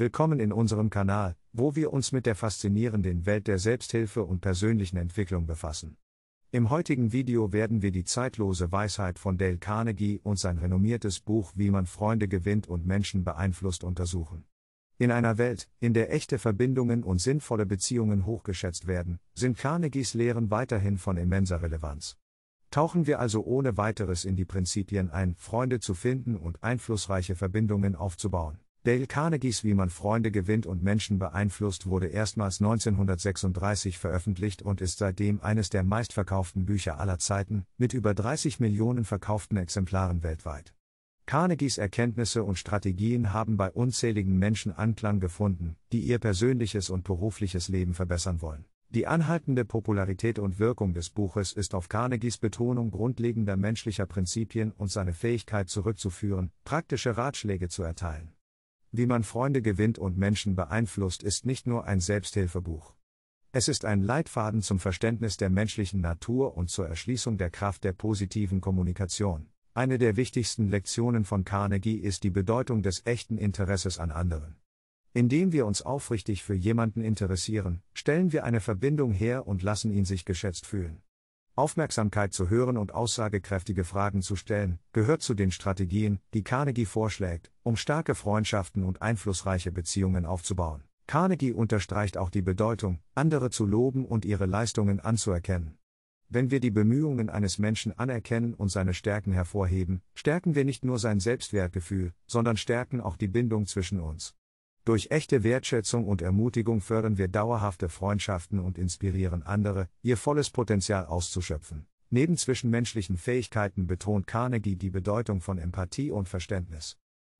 Willkommen in unserem Kanal, wo wir uns mit der faszinierenden Welt der Selbsthilfe und persönlichen Entwicklung befassen. Im heutigen Video werden wir die zeitlose Weisheit von Dale Carnegie und sein renommiertes Buch Wie man Freunde gewinnt und Menschen beeinflusst untersuchen. In einer Welt, in der echte Verbindungen und sinnvolle Beziehungen hochgeschätzt werden, sind Carnegies Lehren weiterhin von immenser Relevanz. Tauchen wir also ohne weiteres in die Prinzipien ein, Freunde zu finden und einflussreiche Verbindungen aufzubauen. Dale Carnegies Wie man Freunde gewinnt und Menschen beeinflusst wurde erstmals 1936 veröffentlicht und ist seitdem eines der meistverkauften Bücher aller Zeiten, mit über 30 Millionen verkauften Exemplaren weltweit. Carnegies Erkenntnisse und Strategien haben bei unzähligen Menschen Anklang gefunden, die ihr persönliches und berufliches Leben verbessern wollen. Die anhaltende Popularität und Wirkung des Buches ist auf Carnegies Betonung grundlegender menschlicher Prinzipien und seine Fähigkeit zurückzuführen, praktische Ratschläge zu erteilen. Wie man Freunde gewinnt und Menschen beeinflusst ist nicht nur ein Selbsthilfebuch. Es ist ein Leitfaden zum Verständnis der menschlichen Natur und zur Erschließung der Kraft der positiven Kommunikation. Eine der wichtigsten Lektionen von Carnegie ist die Bedeutung des echten Interesses an anderen. Indem wir uns aufrichtig für jemanden interessieren, stellen wir eine Verbindung her und lassen ihn sich geschätzt fühlen. Aufmerksamkeit zu hören und aussagekräftige Fragen zu stellen, gehört zu den Strategien, die Carnegie vorschlägt, um starke Freundschaften und einflussreiche Beziehungen aufzubauen. Carnegie unterstreicht auch die Bedeutung, andere zu loben und ihre Leistungen anzuerkennen. Wenn wir die Bemühungen eines Menschen anerkennen und seine Stärken hervorheben, stärken wir nicht nur sein Selbstwertgefühl, sondern stärken auch die Bindung zwischen uns. Durch echte Wertschätzung und Ermutigung fördern wir dauerhafte Freundschaften und inspirieren andere, ihr volles Potenzial auszuschöpfen. Neben zwischenmenschlichen Fähigkeiten betont Carnegie die Bedeutung von Empathie und Verständnis.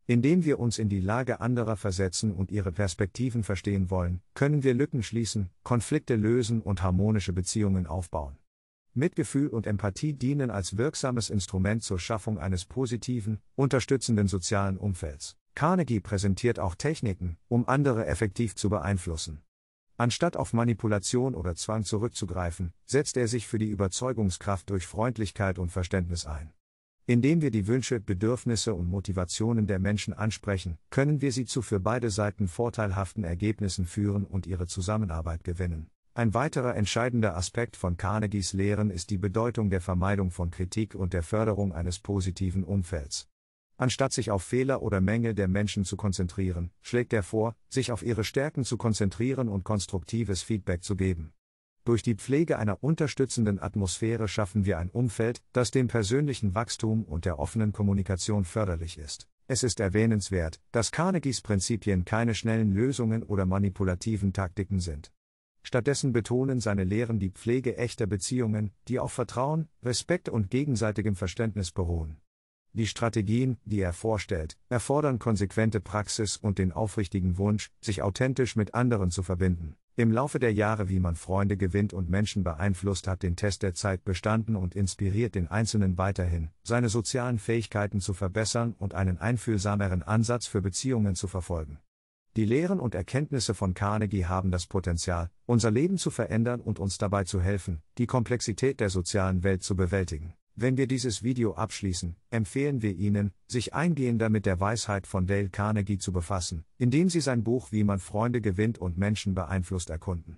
Indem wir uns in die Lage anderer versetzen und ihre Perspektiven verstehen wollen, können wir Lücken schließen, Konflikte lösen und harmonische Beziehungen aufbauen. Mitgefühl und Empathie dienen als wirksames Instrument zur Schaffung eines positiven, unterstützenden sozialen Umfelds. Carnegie präsentiert auch Techniken, um andere effektiv zu beeinflussen. Anstatt auf Manipulation oder Zwang zurückzugreifen, setzt er sich für die Überzeugungskraft durch Freundlichkeit und Verständnis ein. Indem wir die Wünsche, Bedürfnisse und Motivationen der Menschen ansprechen, können wir sie zu für beide Seiten vorteilhaften Ergebnissen führen und ihre Zusammenarbeit gewinnen. Ein weiterer entscheidender Aspekt von Carnegies Lehren ist die Bedeutung der Vermeidung von Kritik und der Förderung eines positiven Umfelds. Anstatt sich auf Fehler oder Mängel der Menschen zu konzentrieren, schlägt er vor, sich auf ihre Stärken zu konzentrieren und konstruktives Feedback zu geben. Durch die Pflege einer unterstützenden Atmosphäre schaffen wir ein Umfeld, das dem persönlichen Wachstum und der offenen Kommunikation förderlich ist. Es ist erwähnenswert, dass Carnegies Prinzipien keine schnellen Lösungen oder manipulativen Taktiken sind. Stattdessen betonen seine Lehren die Pflege echter Beziehungen, die auf Vertrauen, Respekt und gegenseitigem Verständnis beruhen. Die Strategien, die er vorstellt, erfordern konsequente Praxis und den aufrichtigen Wunsch, sich authentisch mit anderen zu verbinden. Im Laufe der Jahre, wie man Freunde gewinnt und Menschen beeinflusst, hat den Test der Zeit bestanden und inspiriert den Einzelnen weiterhin, seine sozialen Fähigkeiten zu verbessern und einen einfühlsameren Ansatz für Beziehungen zu verfolgen. Die Lehren und Erkenntnisse von Carnegie haben das Potenzial, unser Leben zu verändern und uns dabei zu helfen, die Komplexität der sozialen Welt zu bewältigen. Wenn wir dieses Video abschließen, empfehlen wir Ihnen, sich eingehender mit der Weisheit von Dale Carnegie zu befassen, indem Sie sein Buch Wie man Freunde gewinnt und Menschen beeinflusst erkunden.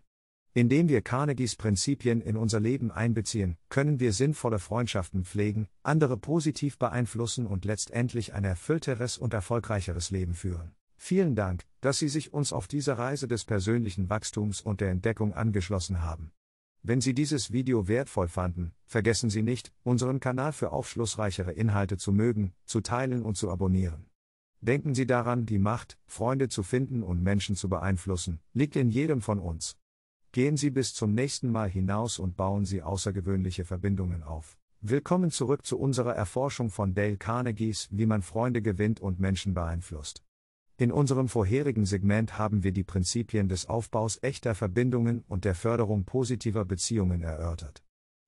Indem wir Carnegies Prinzipien in unser Leben einbeziehen, können wir sinnvolle Freundschaften pflegen, andere positiv beeinflussen und letztendlich ein erfüllteres und erfolgreicheres Leben führen. Vielen Dank, dass Sie sich uns auf dieser Reise des persönlichen Wachstums und der Entdeckung angeschlossen haben. Wenn Sie dieses Video wertvoll fanden, vergessen Sie nicht, unseren Kanal für aufschlussreichere Inhalte zu mögen, zu teilen und zu abonnieren. Denken Sie daran, die Macht, Freunde zu finden und Menschen zu beeinflussen, liegt in jedem von uns. Gehen Sie bis zum nächsten Mal hinaus und bauen Sie außergewöhnliche Verbindungen auf. Willkommen zurück zu unserer Erforschung von Dale Carnegies, wie man Freunde gewinnt und Menschen beeinflusst. In unserem vorherigen Segment haben wir die Prinzipien des Aufbaus echter Verbindungen und der Förderung positiver Beziehungen erörtert.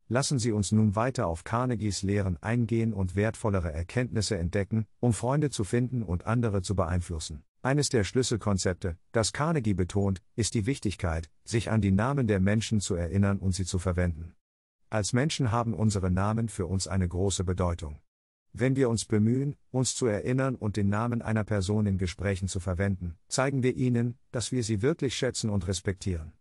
Lassen Sie uns nun weiter auf Carnegies Lehren eingehen und wertvollere Erkenntnisse entdecken, um Freunde zu finden und andere zu beeinflussen. Eines der Schlüsselkonzepte, das Carnegie betont, ist die Wichtigkeit, sich an die Namen der Menschen zu erinnern und sie zu verwenden. Als Menschen haben unsere Namen für uns eine große Bedeutung. Wenn wir uns bemühen, uns zu erinnern und den Namen einer Person in Gesprächen zu verwenden, zeigen wir ihnen, dass wir sie wirklich schätzen und respektieren.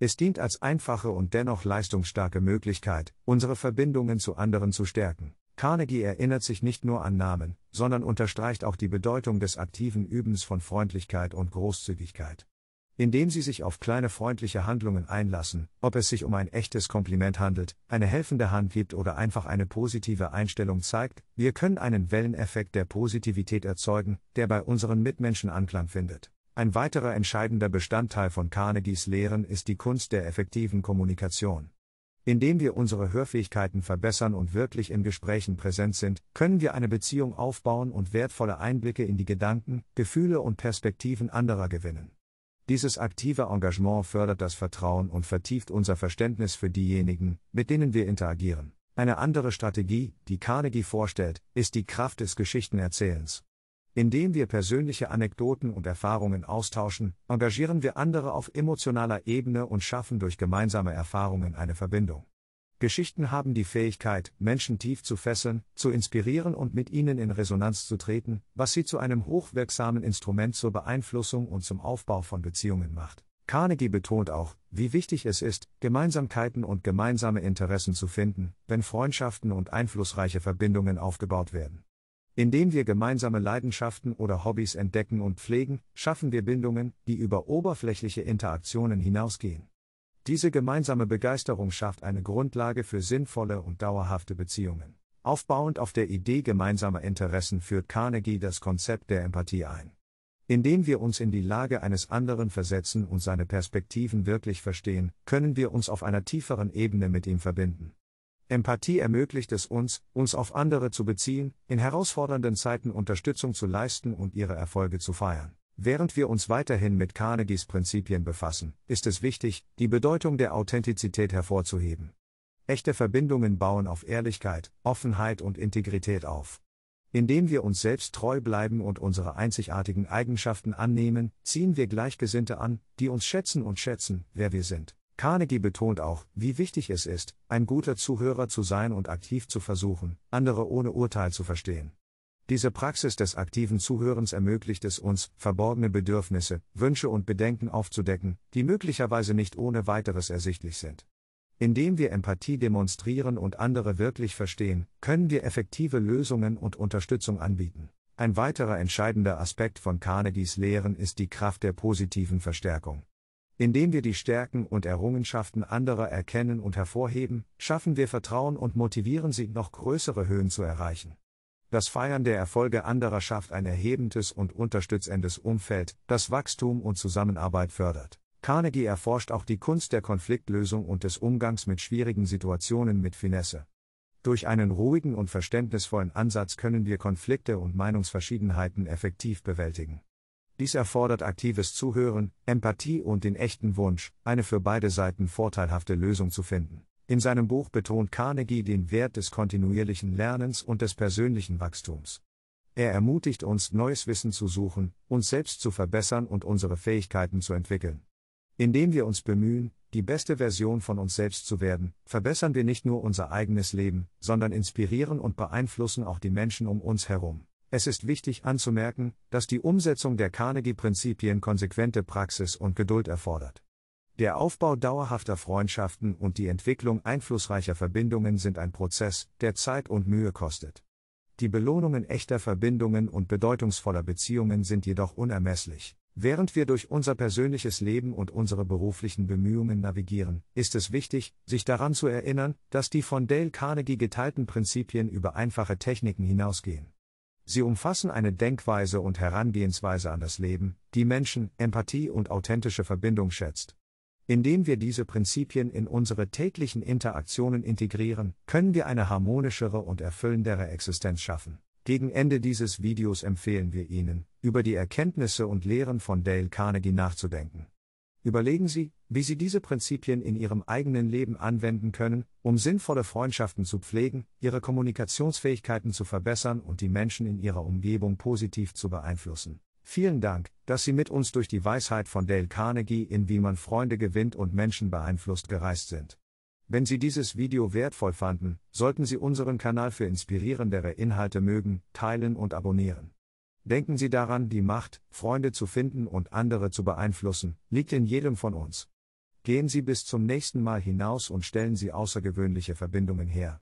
Es dient als einfache und dennoch leistungsstarke Möglichkeit, unsere Verbindungen zu anderen zu stärken. Carnegie erinnert sich nicht nur an Namen, sondern unterstreicht auch die Bedeutung des aktiven Übens von Freundlichkeit und Großzügigkeit indem sie sich auf kleine freundliche Handlungen einlassen, ob es sich um ein echtes Kompliment handelt, eine helfende Hand gibt oder einfach eine positive Einstellung zeigt, wir können einen Welleneffekt der Positivität erzeugen, der bei unseren Mitmenschen Anklang findet. Ein weiterer entscheidender Bestandteil von Carnegies Lehren ist die Kunst der effektiven Kommunikation. Indem wir unsere Hörfähigkeiten verbessern und wirklich in Gesprächen präsent sind, können wir eine Beziehung aufbauen und wertvolle Einblicke in die Gedanken, Gefühle und Perspektiven anderer gewinnen. Dieses aktive Engagement fördert das Vertrauen und vertieft unser Verständnis für diejenigen, mit denen wir interagieren. Eine andere Strategie, die Carnegie vorstellt, ist die Kraft des Geschichtenerzählens. Indem wir persönliche Anekdoten und Erfahrungen austauschen, engagieren wir andere auf emotionaler Ebene und schaffen durch gemeinsame Erfahrungen eine Verbindung. Geschichten haben die Fähigkeit, Menschen tief zu fesseln, zu inspirieren und mit ihnen in Resonanz zu treten, was sie zu einem hochwirksamen Instrument zur Beeinflussung und zum Aufbau von Beziehungen macht. Carnegie betont auch, wie wichtig es ist, Gemeinsamkeiten und gemeinsame Interessen zu finden, wenn Freundschaften und einflussreiche Verbindungen aufgebaut werden. Indem wir gemeinsame Leidenschaften oder Hobbys entdecken und pflegen, schaffen wir Bindungen, die über oberflächliche Interaktionen hinausgehen. Diese gemeinsame Begeisterung schafft eine Grundlage für sinnvolle und dauerhafte Beziehungen. Aufbauend auf der Idee gemeinsamer Interessen führt Carnegie das Konzept der Empathie ein. Indem wir uns in die Lage eines anderen versetzen und seine Perspektiven wirklich verstehen, können wir uns auf einer tieferen Ebene mit ihm verbinden. Empathie ermöglicht es uns, uns auf andere zu beziehen, in herausfordernden Zeiten Unterstützung zu leisten und ihre Erfolge zu feiern. Während wir uns weiterhin mit Carnegies Prinzipien befassen, ist es wichtig, die Bedeutung der Authentizität hervorzuheben. Echte Verbindungen bauen auf Ehrlichkeit, Offenheit und Integrität auf. Indem wir uns selbst treu bleiben und unsere einzigartigen Eigenschaften annehmen, ziehen wir Gleichgesinnte an, die uns schätzen und schätzen, wer wir sind. Carnegie betont auch, wie wichtig es ist, ein guter Zuhörer zu sein und aktiv zu versuchen, andere ohne Urteil zu verstehen. Diese Praxis des aktiven Zuhörens ermöglicht es uns, verborgene Bedürfnisse, Wünsche und Bedenken aufzudecken, die möglicherweise nicht ohne weiteres ersichtlich sind. Indem wir Empathie demonstrieren und andere wirklich verstehen, können wir effektive Lösungen und Unterstützung anbieten. Ein weiterer entscheidender Aspekt von Carnegies Lehren ist die Kraft der positiven Verstärkung. Indem wir die Stärken und Errungenschaften anderer erkennen und hervorheben, schaffen wir Vertrauen und motivieren sie, noch größere Höhen zu erreichen. Das Feiern der Erfolge anderer schafft ein erhebendes und unterstützendes Umfeld, das Wachstum und Zusammenarbeit fördert. Carnegie erforscht auch die Kunst der Konfliktlösung und des Umgangs mit schwierigen Situationen mit Finesse. Durch einen ruhigen und verständnisvollen Ansatz können wir Konflikte und Meinungsverschiedenheiten effektiv bewältigen. Dies erfordert aktives Zuhören, Empathie und den echten Wunsch, eine für beide Seiten vorteilhafte Lösung zu finden. In seinem Buch betont Carnegie den Wert des kontinuierlichen Lernens und des persönlichen Wachstums. Er ermutigt uns, neues Wissen zu suchen, uns selbst zu verbessern und unsere Fähigkeiten zu entwickeln. Indem wir uns bemühen, die beste Version von uns selbst zu werden, verbessern wir nicht nur unser eigenes Leben, sondern inspirieren und beeinflussen auch die Menschen um uns herum. Es ist wichtig anzumerken, dass die Umsetzung der Carnegie-Prinzipien konsequente Praxis und Geduld erfordert. Der Aufbau dauerhafter Freundschaften und die Entwicklung einflussreicher Verbindungen sind ein Prozess, der Zeit und Mühe kostet. Die Belohnungen echter Verbindungen und bedeutungsvoller Beziehungen sind jedoch unermesslich. Während wir durch unser persönliches Leben und unsere beruflichen Bemühungen navigieren, ist es wichtig, sich daran zu erinnern, dass die von Dale Carnegie geteilten Prinzipien über einfache Techniken hinausgehen. Sie umfassen eine Denkweise und Herangehensweise an das Leben, die Menschen, Empathie und authentische Verbindung schätzt. Indem wir diese Prinzipien in unsere täglichen Interaktionen integrieren, können wir eine harmonischere und erfüllendere Existenz schaffen. Gegen Ende dieses Videos empfehlen wir Ihnen, über die Erkenntnisse und Lehren von Dale Carnegie nachzudenken. Überlegen Sie, wie Sie diese Prinzipien in Ihrem eigenen Leben anwenden können, um sinnvolle Freundschaften zu pflegen, Ihre Kommunikationsfähigkeiten zu verbessern und die Menschen in Ihrer Umgebung positiv zu beeinflussen. Vielen Dank, dass Sie mit uns durch die Weisheit von Dale Carnegie in Wie man Freunde gewinnt und Menschen beeinflusst gereist sind. Wenn Sie dieses Video wertvoll fanden, sollten Sie unseren Kanal für inspirierendere Inhalte mögen, teilen und abonnieren. Denken Sie daran, die Macht, Freunde zu finden und andere zu beeinflussen, liegt in jedem von uns. Gehen Sie bis zum nächsten Mal hinaus und stellen Sie außergewöhnliche Verbindungen her.